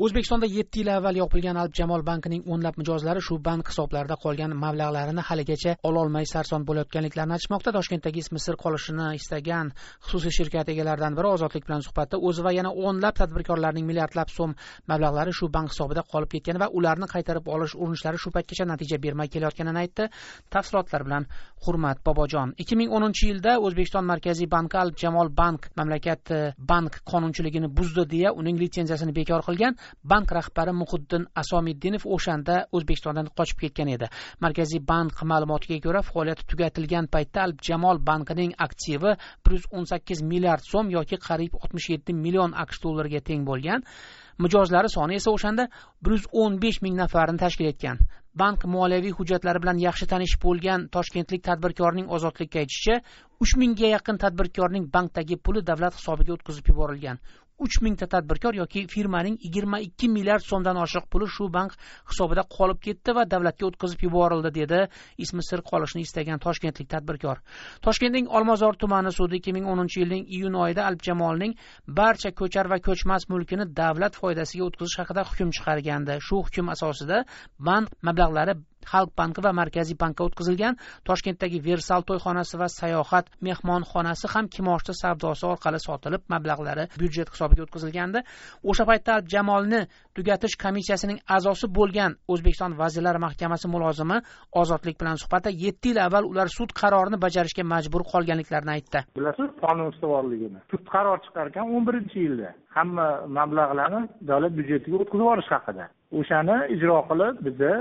o'zbekistonda yetti yil avval yopilgan alp jamol bankining o'nlab mijozlari shu bank hisoblarida qolgan mablag'larini haligacha ololmay sarson bo'layotganliklarini aytishmoqda toshkentdagi sir qolishini istagan xususiy shirkat egalaridan biri ozodlik bilan suhbatda o'zi va yana o'nlab tadbirkorlarning milliardlab so'm mablag'lari shu bank hisobida qolib ketgani va ularni qaytarib olish urinishlari shu paytgacha natija bermay kelayotganini aytdi tafsilotlar bilan hurmat bobojon ikki ming o'ninchi yilda o'zbekiston markaziy banki alp jamol bank mamlakat eh, bank qonunchiligini buzdi deya uning litsenziyasini bekor qilgan bank rahbari muhiddin asomiddinov o'shanda o'zbekistondan qochib ketgan edi markaziy bank ma'lumotiga ko'ra faoliyati tugatilgan paytda al jamol bankining aktivi bir yuz o'n sakkiz milliard so'm yoki qariyb oltmish yetti million aqsh dollariga teng bo'lgan mijozlari soni esa o'shanda bir yuz o'n besh ming nafarni tashkil etgan bank moliyaviy hujjatlari bilan yaxshi tanish bo'lgan toshkentlik tadbirkorning ozodlikka aytishicha uch mingga yaqin tadbirkorning bankdagi puli davlat hisobiga o'tkazib yuborilgan uch mingta tadbirkor yoki firmaning yigirma ikki milliard so'mdan oshiq puli shu bank hisobida qolib ketdi va davlatga o'tkazib yuborildi dedi ismi sir qolishni istagan toshkentlik tadbirkor toshkentning olmazor tumani sudi ikki ming o'ninchi yilning iyun oyida alpjamolning barcha ko'char va ko'chmas mulkini davlat foydasiga o'tkazish haqida hukm chiqargandi shu hukm asosida bank mablag'lari xalq banki va markaziy bankka o'tkazilgan toshkentdagi versal to'yxonasi va sayohat mehmonxonasi ham kimoshdi savdosi orqali sotilib mablag'lari byudjet hisobiga o'tkazilgandi o'sha paytda jamolni tugatish komissiyasining a'zosi bo'lgan o'zbekiston vazirlar mahkamasi mulozimi ozodlik bilan suhbatda yetti yil avval ular sud qarorini bajarishga majbur qolganliklarini aytdi bilasiz qonun ustuvorligini sud qaror chiqar ekan o'n birinchi yilda hamma mablag'larni davlat byudjetiga o'tkazib yuborish haqida o'shani ijro qilib bizda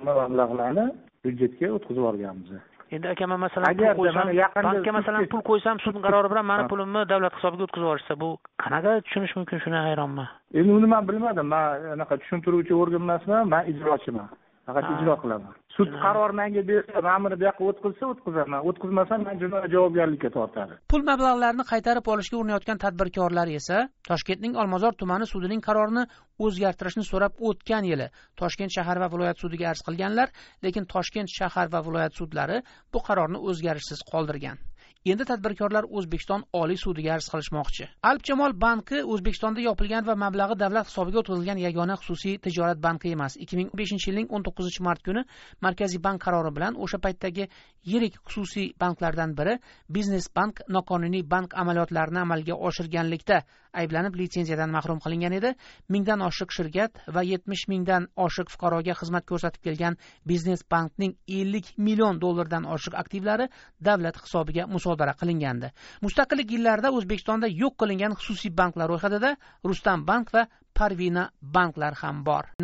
hamma mablag'larni byudjetga o'tkazib yuborganmiz endi aka man masalan agar qo'ysam bankka masalan pul qo'ysam sud qarori bilan mani pulimni davlat hisobiga o'tkazib yuborishsa bu qanaqa tushunish mumkin shuni hayronman endi uni man bilmadim man anaqa tushuntiruvchi organ emasman man ijrochiman faqat ijro qilaman sud qaror menga bersa ma'murni bu yoqqa o'tkazsa o'tkazaman o'tkazmasam man jinoiy javobgarlikka tortadi pul mablag'larini qaytarib olishga urinayotgan tadbirkorlar esa toshkentning olmazor tumani sudining qarorini o'zgartirishni so'rab o'tgan yili toshkent shahar va viloyat sudiga arz qilganlar lekin toshkent shahar va viloyat sudlari bu qarorni o'zgarishsiz qoldirgan endi tadbirkorlar o'zbekiston oliy sudiga arz qilishmoqchi alpjamol banki o'zbekistonda yopilgan va mablag'i davlat hisobiga o'tkazilgan yagona xususiy tijorat banki emas ikki ming beshinchi yilning o'n to'qqizinchi mart kuni markaziy bank qarori bilan o'sha paytdagi yirik xususiy banklardan biri biznes bank noqonuniy bank amaliyotlarini amalga oshirganlikda ayblanib litsenziyadan mahrum qilingan edi mingdan oshiq shirkat va yetmish mingdan oshiq fuqaroga xizmat ko'rsatib kelgan biznes bankning ellik million dollardan oshiq aktivlari davlat hisobiga musodara qilingandi mustaqillik yillarida o'zbekistonda yo'q qilingan xususiy banklar ro'yxatida rustam bank va parvina banklar ham bor